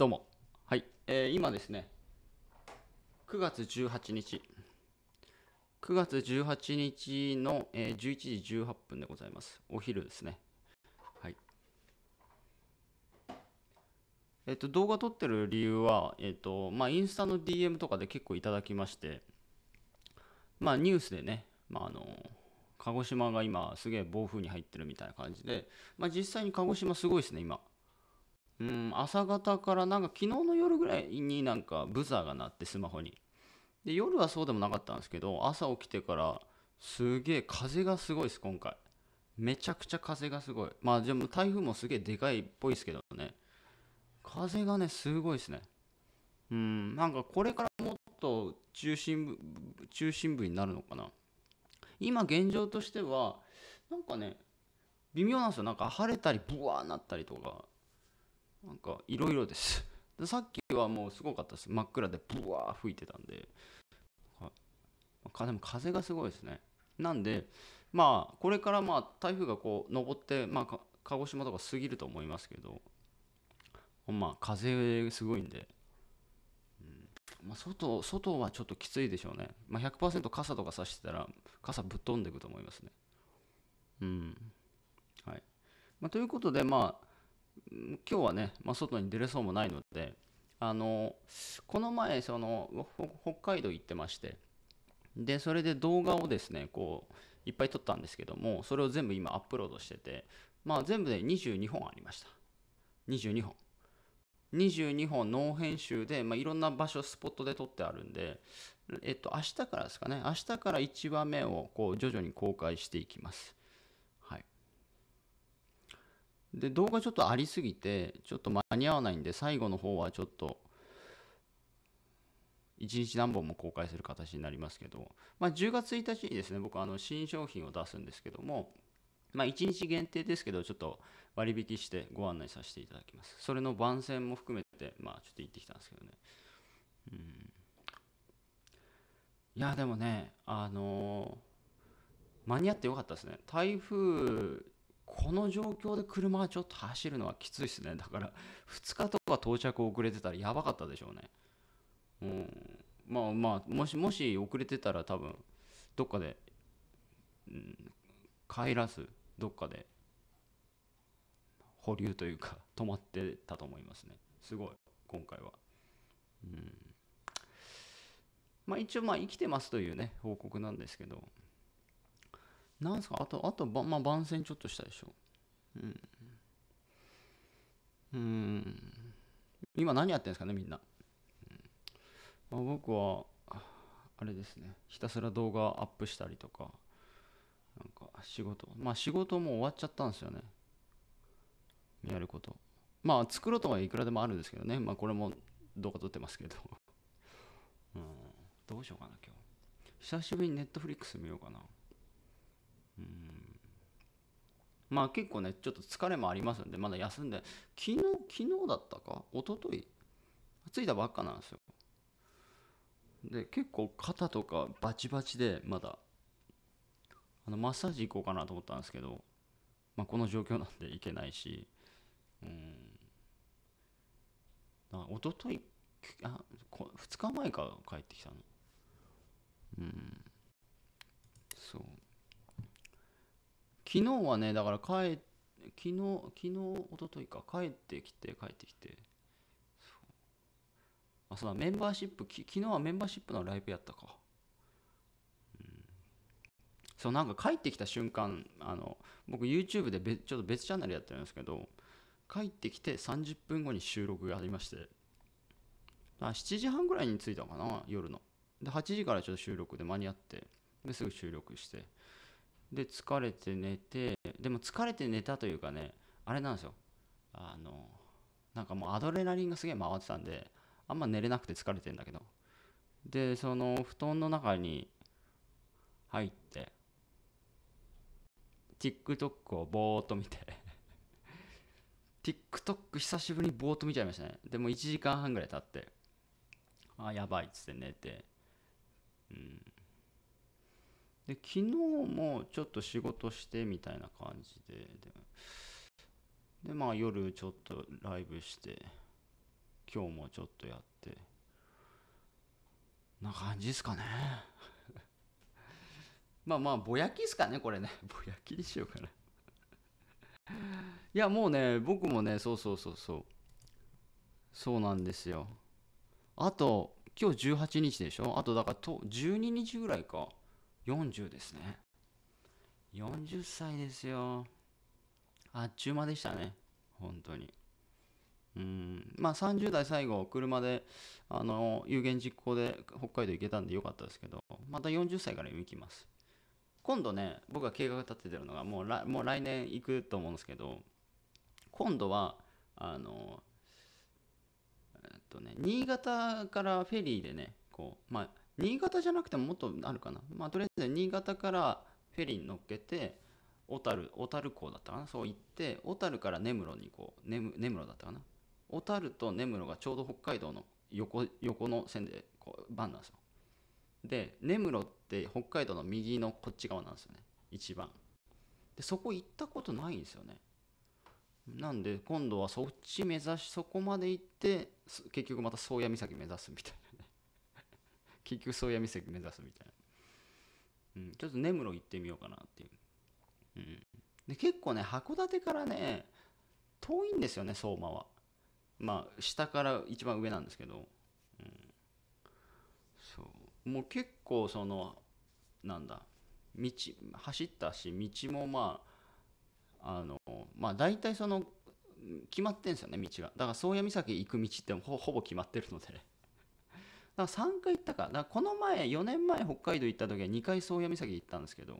どうも。はい。えー、今ですね、9月18日、9月18日の、えー、11時18分でございます。お昼ですね。はい。えっ、ー、と、動画撮ってる理由は、えっ、ー、と、まあ、インスタの DM とかで結構いただきまして、まあ、ニュースでね、まあ、あの、鹿児島が今すげえ暴風に入ってるみたいな感じで、まあ、実際に鹿児島すごいですね、今。うん、朝方からなんか昨日の夜ぐらいになんかブザーが鳴ってスマホに。で、夜はそうでもなかったんですけど、朝起きてからすげえ風がすごいです、今回。めちゃくちゃ風がすごい。まあでも台風もすげえでかいっぽいですけどね。風がね、すごいですね。うん、なんかこれからもっと中心部、中心部になるのかな。今現状としては、なんかね、微妙なんですよ。なんか晴れたり、ブワーなったりとか、なんかいろいろですでさっきはもうすごかったです真っ暗でブワー吹いてたんで、でも風がすごいですねなんでまあこれからまあ台風がこう登ってまあ鹿児島とか過ぎると思いますけどまあ風すごいんで、うんまあ、外外はちょっときついでしょうね、まあ100、100%傘とかさしてたら傘ぶっ飛んでいくと思いますねうんはい、まあ、ということでまあ今日はね、まあ、外に出れそうもないので、あのこの前その北海道行ってましてでそれで動画をですねこういっぱい撮ったんですけどもそれを全部今アップロードしてて、まあ、全部で22本ありました22本22本ノー編集で、まあ、いろんな場所スポットで撮ってあるんでえっと明日からですかね明日から1話目をこう徐々に公開していきますで、動画ちょっとありすぎて、ちょっと間に合わないんで、最後の方はちょっと、1日何本も公開する形になりますけど、まあ、10月1日にですね、僕、あの、新商品を出すんですけども、まあ、1日限定ですけど、ちょっと割引してご案内させていただきます。それの番宣も含めて、まあ、ちょっと行ってきたんですけどね。うん。いや、でもね、あのー、間に合ってよかったですね。台風この状況で車はちょっと走るのはきついですね。だから、2日とか到着遅れてたらやばかったでしょうね。うん。まあまあ、もし、もし遅れてたら多分、どっかで、うん、帰らず、どっかで、保留というか、止まってたと思いますね。すごい、今回は。うん。まあ一応、まあ生きてますというね、報告なんですけど、なんすかあと、あと、まあ、番宣ちょっとしたでしょ。うん。うん。今何やってんですかね、みんな。まあ、僕は、あれですね、ひたすら動画アップしたりとか、なんか仕事、まあ仕事も終わっちゃったんですよね。やること。まあ作ろうとはいくらでもあるんですけどね、まあこれも動画撮ってますけど。うん、どうしようかな、今日。久しぶりに Netflix 見ようかな。うん。まあ結構ね、ちょっと疲れもありますんで、まだ休んで、昨日、昨日だったか一昨日着いたばっかなんですよ。で、結構肩とかバチバチで、まだ、あの、マッサージ行こうかなと思ったんですけど、まあこの状況なんで行けないし、うん。あ、一昨日あこ2日前か帰ってきたのうんそう昨日はね、だから帰昨日、昨日、おとといか、帰ってきて、帰ってきて。あ、そうだ、メンバーシップ、き昨日はメンバーシップのライブやったか。うん。そう、なんか帰ってきた瞬間、あの、僕 YouTube でべちょっと別チャンネルやってるんですけど、帰ってきて30分後に収録がありまして、あ7時半ぐらいに着いたのかな、夜の。で、8時からちょっと収録で間に合って、ですぐ収録して。で疲れて寝てでも疲れて寝たというかねあれなんですよあのなんかもうアドレナリンがすげえ回ってたんであんま寝れなくて疲れてんだけどでその布団の中に入って TikTok をぼーっと見て TikTok 久しぶりにぼーっと見ちゃいましたねでも1時間半ぐらい経ってあやばいっつって寝てうんで昨日もちょっと仕事してみたいな感じででまあ夜ちょっとライブして今日もちょっとやってな感じですかね まあまあぼやきっすかねこれね ぼやきにしようかないやもうね僕もねそうそうそうそうそうなんですよあと今日18日でしょあとだからと12日ぐらいか40ですね。40歳ですよ。あっちゅう間でしたね。本当に。うん。まあ30代最後、車で、あの、有言実行で北海道行けたんでよかったですけど、また40歳から行きます。今度ね、僕が計画立ててるのが、もうもう来年行くと思うんですけど、今度は、あの、えっとね、新潟からフェリーでね、こう、まあ、新潟じゃなくてももっとあるかな。まあ、とりあえず新潟からフェリーに乗っけて、小樽、小樽港だったかな。そう行って、小樽から根室にこう、根室だったかな。小樽と根室がちょうど北海道の横横の線でこうバンなんですよ。で、根室って北海道の右のこっち側なんですよね。一番。で、そこ行ったことないんですよね。なんで今度はそっち目指しそこまで行って結局また宗谷岬目指すみたい結局そういう店目指すみたいな、うん、ちょっと根室行ってみようかなっていう、うん、で結構ね函館からね遠いんですよね相馬はまあ下から一番上なんですけど、うん、そうもう結構そのなんだ道走ったし道もまああのまあ大体その決まってんですよね道がだから宗谷岬行く道ってほぼ決まってるのでだから3回行ったか。だからこの前、4年前北海道行った時は2回宗谷岬行ったんですけど、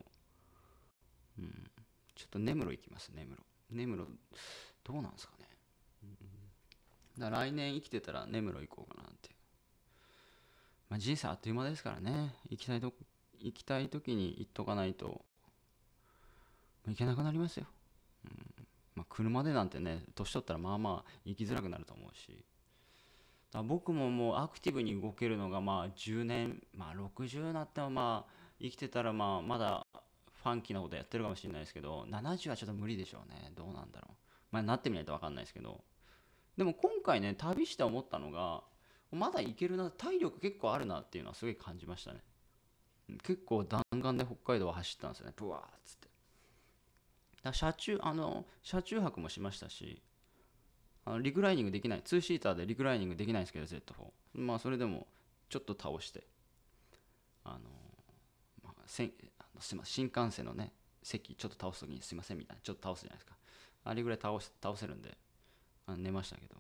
うん、ちょっと根室行きます、根室。根室、どうなんですかね。うん、だ来年生きてたら根室行こうかなって。まあ、人生あっという間ですからね。行きたいと、行きたい時に行っとかないと、行けなくなりますよ。うんまあ、車でなんてね、年取ったらまあまあ行きづらくなると思うし。だ僕ももうアクティブに動けるのがまあ10年、まあ、60になってもまあ生きてたらまあまだファンキーなことやってるかもしれないですけど70はちょっと無理でしょうねどうなんだろう、まあ、なってみないと分かんないですけどでも今回ね旅して思ったのがまだいけるな体力結構あるなっていうのはすごい感じましたね結構弾丸で北海道は走ったんですよねブワーっつってだ車中あの車中泊もしましたしあのリクライニングできない、ツーシーターでリクライニングできないんですけど、Z4。まあ、それでも、ちょっと倒して、あの、まあ、せあのすいません、新幹線のね、席ちょっと倒すときにすいませんみたいな、ちょっと倒すじゃないですか。あれぐらい倒す倒せるんで、あ寝ましたけど。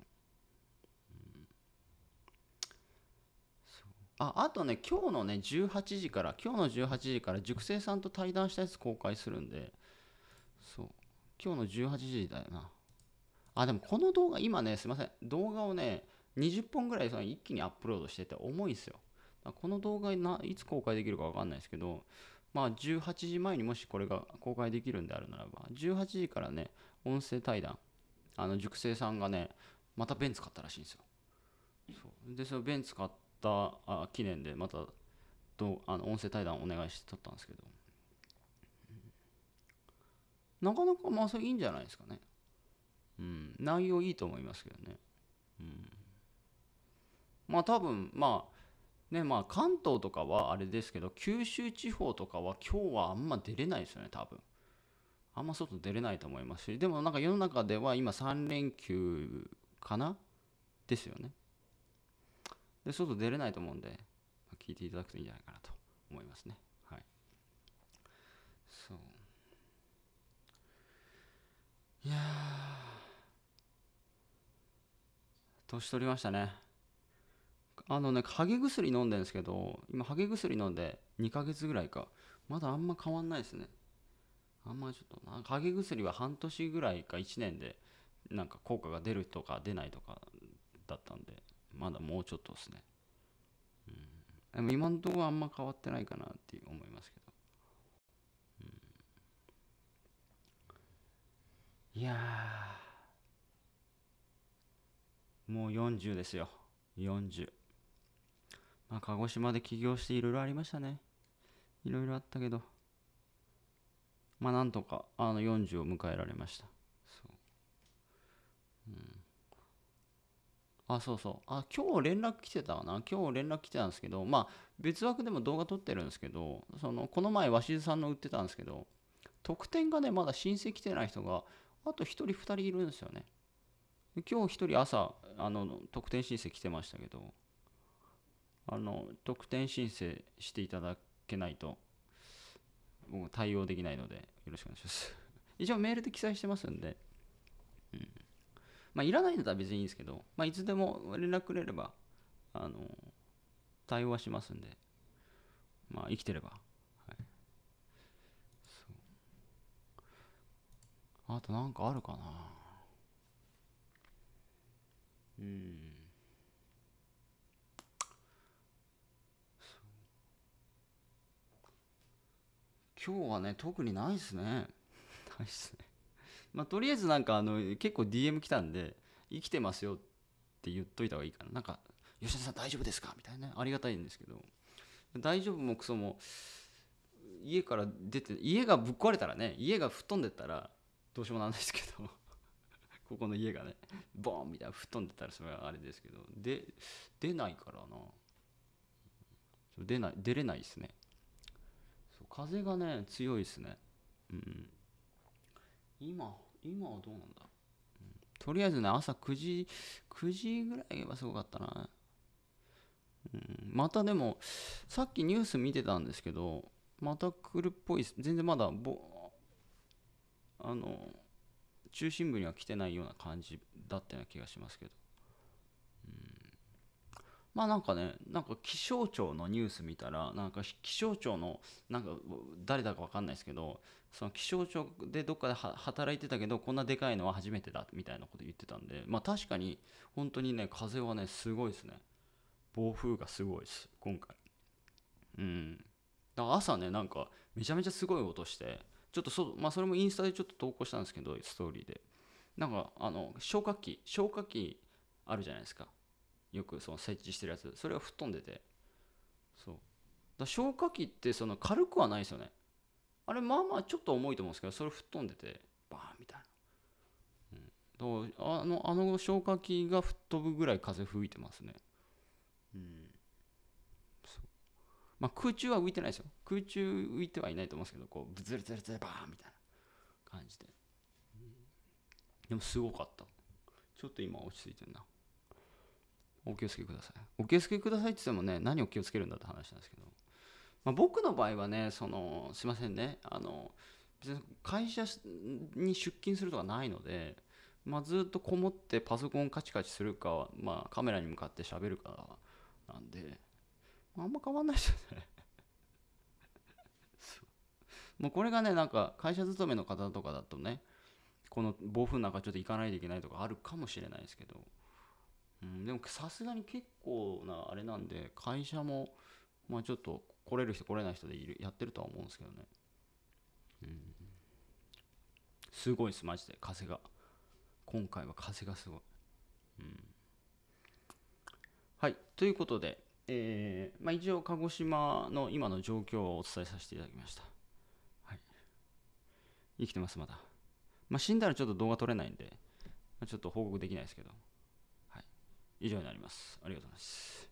ああとね、今日のね、18時から、今日の18時から、熟成さんと対談したやつ公開するんで、そう、今日の18時だよな。あ、でもこの動画、今ね、すいません。動画をね、20本ぐらいその一気にアップロードしてて重いんですよ。この動画ないつ公開できるかわかんないですけど、まあ18時前にもしこれが公開できるんであるならば、18時からね、音声対談、あの熟成さんがね、またベンツ買ったらしいんですよ。そうで、そのベンツ買ったあ記念で、またどあの音声対談お願いして撮ったんですけど、なかなかまあそれいいんじゃないですかね。内容いいと思いますけどね。うん、まあ多分まあねまあ関東とかはあれですけど九州地方とかは今日はあんま出れないですよね多分。あんま外出れないと思いますしでもなんか世の中では今3連休かなですよね。で外出れないと思うんで、まあ、聞いていただくといいんじゃないかなと思いますね。はい。そう。いや年取りましたねあのねハゲ薬飲んでるんですけど今ハゲ薬飲んで2ヶ月ぐらいかまだあんま変わんないですねあんまちょっとなハゲ薬は半年ぐらいか1年でなんか効果が出るとか出ないとかだったんでまだもうちょっとですね、うん、でも今のところあんま変わってないかなって思いますけどいやもう40ですよ。40。まあ、鹿児島で起業していろいろありましたね。いろいろあったけど。まあ、なんとか、あの、40を迎えられました。そう。うん。あ、そうそう。あ、今日連絡来てたかな。今日連絡来てたんですけど、まあ、別枠でも動画撮ってるんですけど、その、この前、鷲津さんの売ってたんですけど、特典がね、まだ申請来てない人が、あと1人、2人いるんですよね。今日一人朝あの特典申請来てましたけどあの特典申請していただけないともう対応できないのでよろしくお願いします 一応メールで記載してますんで、うん、まあいらないんだったら別にいいんですけど、まあ、いつでも連絡くれればあの対応はしますんでまあ生きてれば、はい、そうあとなんかあるかなうん。今日はね、特にないですね。ないっすね。まあ、とりあえずなんかあの、結構 DM 来たんで、生きてますよって言っといた方がいいかな。なんか、吉田さん大丈夫ですかみたいな、ね、ありがたいんですけど。大丈夫もクソも、家から出て、家がぶっ壊れたらね、家が吹っ飛んでったら、どうしようもなんないですけど。ここの家がねボーンみたいな吹っ飛んでたらそれはあれですけどで出ないからな出ない出れないですねそう風がね強いですねうん今今はどうなんだ、うん、とりあえずね朝9時9時ぐらいはすごかったなうん、またでもさっきニュース見てたんですけどまた来るっぽい全然まだぼあの中心部には来てないような感じだったような気がしますけど、うん、まあなんかねなんか気象庁のニュース見たらなんか気象庁のなんか誰だか分かんないですけどその気象庁でどっかで働いてたけどこんなでかいのは初めてだみたいなこと言ってたんでまあ確かに本当にね風はねすごいですね暴風がすごいです今回うんだから朝ねなんかめちゃめちゃすごい音してちょっとそ,、まあ、それもインスタでちょっと投稿したんですけど、ストーリーで。なんか、あの、消火器、消火器あるじゃないですか。よくその設置してるやつ。それが吹っ飛んでて。そう。だ消火器ってその軽くはないですよね。あれ、まあまあちょっと重いと思うんですけど、それ吹っ飛んでて、バーンみたいな。うん、あのあの消火器が吹っ飛ぶぐらい風吹いてますね。まあ、空中は浮いてないですよ。空中浮いてはいないと思うんですけど、こう、ずるずるずるバーンみたいな感じで。でも、すごかった。ちょっと今落ち着いてるな。お気をつけください。お気をつけくださいって言ってもね、何を気をつけるんだって話なんですけど。まあ、僕の場合はね、その、すいませんね。あの、別に会社に出勤するとかないので、まあ、ずっとこもってパソコンカチカチするか、まあ、カメラに向かって喋るかなんで、あんま変わんないですよねもうこれがねなんか会社勤めの方とかだとねこの暴風の中ちょっと行かないといけないとかあるかもしれないですけど、うん、でもさすがに結構なあれなんで会社もまあちょっと来れる人来れない人でいるやってるとは思うんですけどね、うん、すごいですマジで風が今回は風がすごい、うん、はいということでえー、まあ、一応鹿児島の今の状況をお伝えさせていただきました。はい、生きてます、まだ。まあ、死んだらちょっと動画撮れないんで、まあ、ちょっと報告できないですけど、はい、以上になります。ありがとうございます。